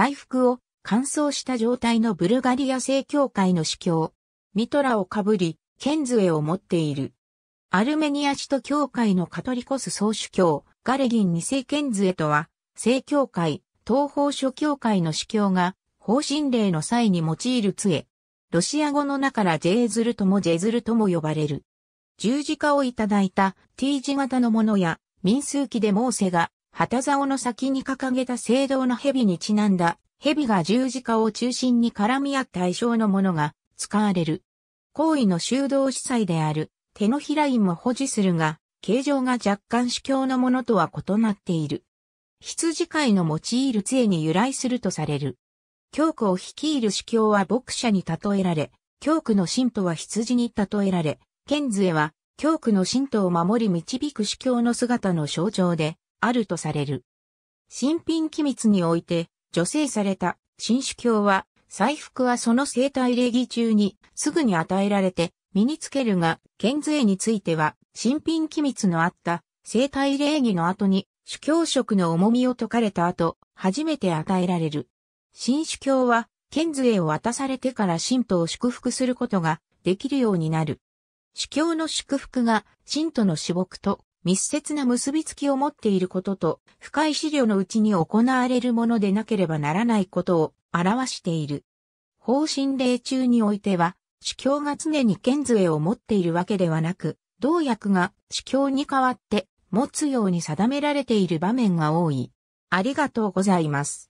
祭服を乾燥した状態のブルガリア正教会の司教、ミトラをかぶり、剣杖を持っている。アルメニア首都教会のカトリコス総主教、ガレギン2世剣杖とは、正教会、東方諸教会の司教が、方針令の際に用いる杖。ロシア語の中からジェーズルともジェズルとも呼ばれる。十字架をいただいた T 字型のものや、民数記でモーセが旗竿の先に掲げた聖堂の蛇にちなんだ、蛇が十字架を中心に絡み合った愛称のものが使われる。行為の修道司祭である、手のひら印も保持するが、形状が若干主教のものとは異なっている。羊飼いの用いる杖に由来するとされる。教区を率いる主教は牧者に例えられ、教区の信徒は羊に例えられ、剣杖は教区の信徒を守り導く主教の姿の象徴で、あるとされる。新品機密において、女性された新種教は、彩服はその生体礼儀中にすぐに与えられて身につけるが、剣杖については、新品機密のあった生体礼儀の後に、主教職の重みを解かれた後、初めて与えられる。新主教は、剣杖を渡されてから神徒を祝福することができるようになる。主教の祝福が信徒の私牧と密接な結びつきを持っていることと、深い資料のうちに行われるものでなければならないことを表している。方針令中においては、主教が常に剣杖を持っているわけではなく、同訳が主教に代わって持つように定められている場面が多い。ありがとうございます。